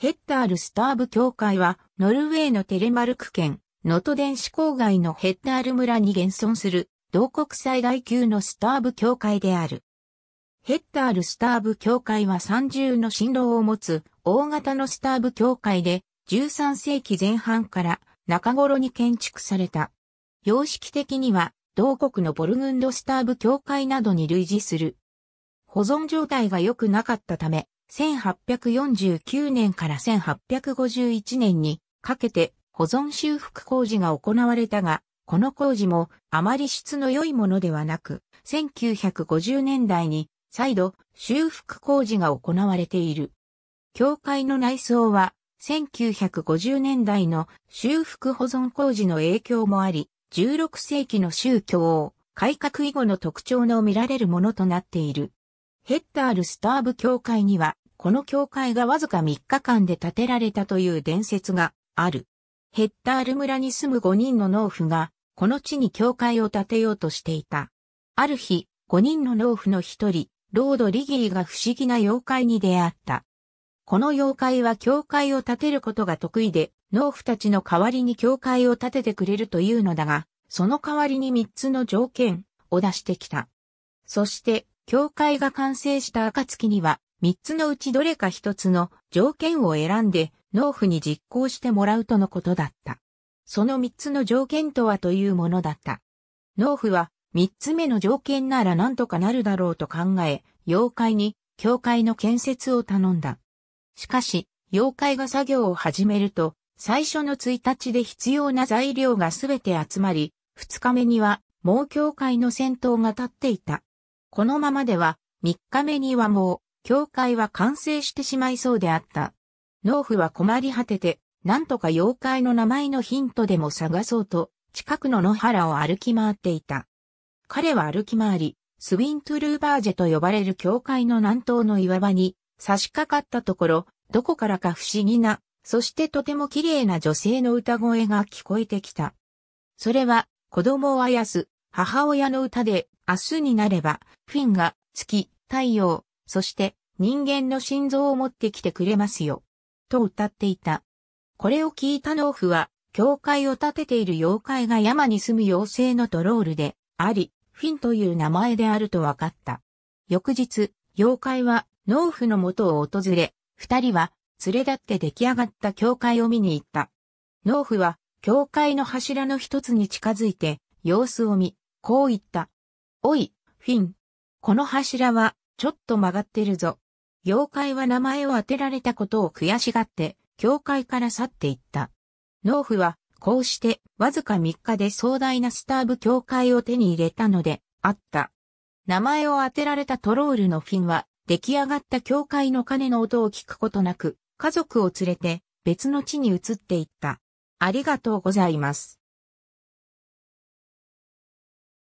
ヘッダールスターブ教会は、ノルウェーのテレマルク県、ノトデン市郊外のヘッダール村に現存する、同国最大級のスターブ教会である。ヘッダールスターブ教会は三重の新郎を持つ大型のスターブ教会で13世紀前半から中頃に建築された。様式的には同国のボルグンドスターブ教会などに類似する。保存状態が良くなかったため1849年から1851年にかけて保存修復工事が行われたが、この工事もあまり質の良いものではなく、1950年代に再度修復工事が行われている。教会の内装は1950年代の修復保存工事の影響もあり、16世紀の宗教を改革以後の特徴の見られるものとなっている。ヘッタールスターブ教会には、この教会がわずか3日間で建てられたという伝説がある。ヘッタール村に住む5人の農夫が、この地に教会を建てようとしていた。ある日、5人の農夫の一人、ロード・リギーが不思議な妖怪に出会った。この妖怪は教会を建てることが得意で、農夫たちの代わりに教会を建ててくれるというのだが、その代わりに3つの条件を出してきた。そして、教会が完成した暁には、三つのうちどれか一つの条件を選んで、農夫に実行してもらうとのことだった。その三つの条件とはというものだった。農夫は、三つ目の条件なら何とかなるだろうと考え、妖怪に、教会の建設を頼んだ。しかし、妖怪が作業を始めると、最初の1日で必要な材料がすべて集まり、2日目には、もう教会の先頭が立っていた。このままでは、3日目にはもう、教会は完成してしまいそうであった。農夫は困り果てて、なんとか妖怪の名前のヒントでも探そうと、近くの野原を歩き回っていた。彼は歩き回り、スウィントゥルーバージェと呼ばれる教会の南東の岩場に差し掛かったところ、どこからか不思議な、そしてとても綺麗な女性の歌声が聞こえてきた。それは、子供をあやす、母親の歌で、明日になれば、フィンが、月、太陽、そして人間の心臓を持ってきてくれますよ。と歌っていた。これを聞いた農夫は、教会を建てている妖怪が山に住む妖精のトロールで、あり、フィンという名前であると分かった。翌日、妖怪は農夫の元を訪れ、二人は連れ立って出来上がった教会を見に行った。農夫は教会の柱の一つに近づいて様子を見、こう言った。おい、フィン。この柱は、ちょっと曲がってるぞ。妖怪は名前を当てられたことを悔しがって、教会から去っていった。農夫は、こうして、わずか3日で壮大なスターブ教会を手に入れたので、あった。名前を当てられたトロールのフィンは、出来上がった教会の鐘の音を聞くことなく、家族を連れて、別の地に移っていった。ありがとうございます。